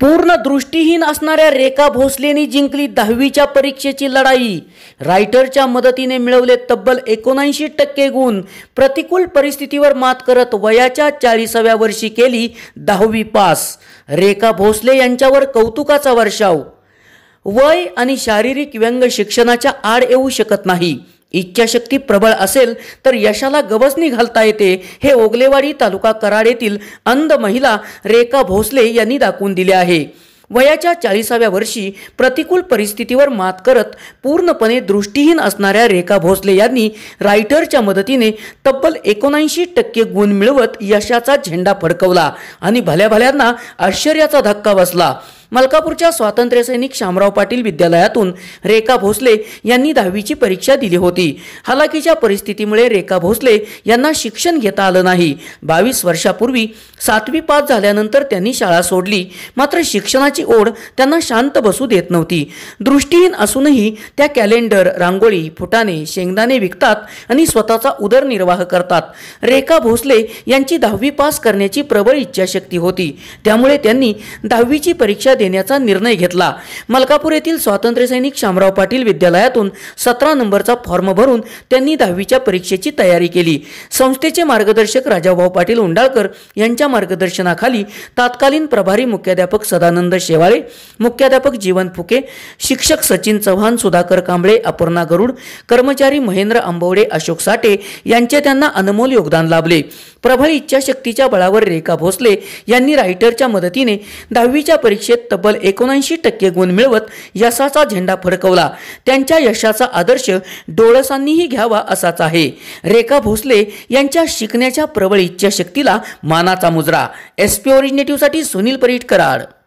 पूर्ण दृष्टीहीन असणाऱ्या रेखा भोसलेनी जिंकली दहावीच्या परीक्षेची लढाई रायटरच्या मदतीने मिळवले तब्बल एकोणऐंशी टक्के गुण प्रतिकूल परिस्थितीवर मात करत वयाच्या चाळीसाव्या वर्षी केली दहावी पास रेखा भोसले यांच्यावर कौतुकाचा वर्षाव वय आणि शारीरिक व्यंग शिक्षणाच्या आड येऊ शकत नाही इच्छाशक्ती प्रबळ असेल तर यशाला गवसणी घालता येते हे ओगलेवाडी तालुका कराड येथील अंध महिला रेखा भोसले यांनी दाखवून दिले आहे वयाच्या चाळीसाव्या वर्षी प्रतिकूल परिस्थितीवर मात करत पूर्णपणे दृष्टीहीन असणाऱ्या रेखा भोसले यांनी रायटरच्या मदतीने तब्बल एकोणऐंशी टक्के गुण मिळवत यशाचा झेंडा फडकवला आणि भल्याभल्यांना आश्चर्याचा धक्का बसला मलकापूरच्या स्वातंत्र्यसैनिक शामराव पाटील विद्यालयातून रेखा भोसले यांनी दहावीची परीक्षा दिली होती हालाकीच्या परिस्थितीमुळे रेखा भोसले यांना शिक्षण घेता आलं नाही बावीस वर्षापूर्वी सातवी पास झाल्यानंतर त्यांनी शाळा सोडली मात्र शिक्षणाची ओढ त्यांना शांत बसू देत नव्हती दृष्टीहीन असूनही त्या कॅलेंडर रांगोळी फुटाणे शेंगदाणे विकतात आणि स्वतःचा उदरनिर्वाह करतात रेखा भोसले यांची दहावी पास करण्याची प्रबळ इच्छाशक्ती होती त्यामुळे त्यांनी दहावीची परीक्षा देण्याचा निर्णय घेतला मलकापूर येथील स्वातंत्र्यसैनिक शामराव पाटील विद्यालयातून सतरा नंबरचा फॉर्म भरून त्यांनी दहावीच्या परीक्षेची तयारी केली संस्थेचे मार्गदर्शक राजाभाऊ पाटील उंडाळकर यांच्या मार्गदर्शनाखाली तात्कालीन प्रभारी मुख्याध्यापक सदानंद शेवाळे मुख्याध्यापक जीवन फुके शिक्षक सचिन चव्हाण सुधाकर कांबळे अपर्णा गरुड कर्मचारी महेंद्र आंबवडे अशोक साठे यांचे त्यांना अनमोल योगदान लाभले प्रभारी इच्छाशक्तीच्या बळावर रेखा भोसले यांनी रायटरच्या मदतीने दहावीच्या परीक्षेत तब्बल एकोणऐंशी टक्के गुण मिळवत यशाचा झेंडा फडकवला त्यांच्या यशाचा आदर्श डोळसांनीही घ्यावा असाच आहे रेखा भोसले यांच्या शिकण्याच्या प्रबळ इच्छाशक्तीला मानाचा मुजरा एसपी पी साठी सुनील परीट कराड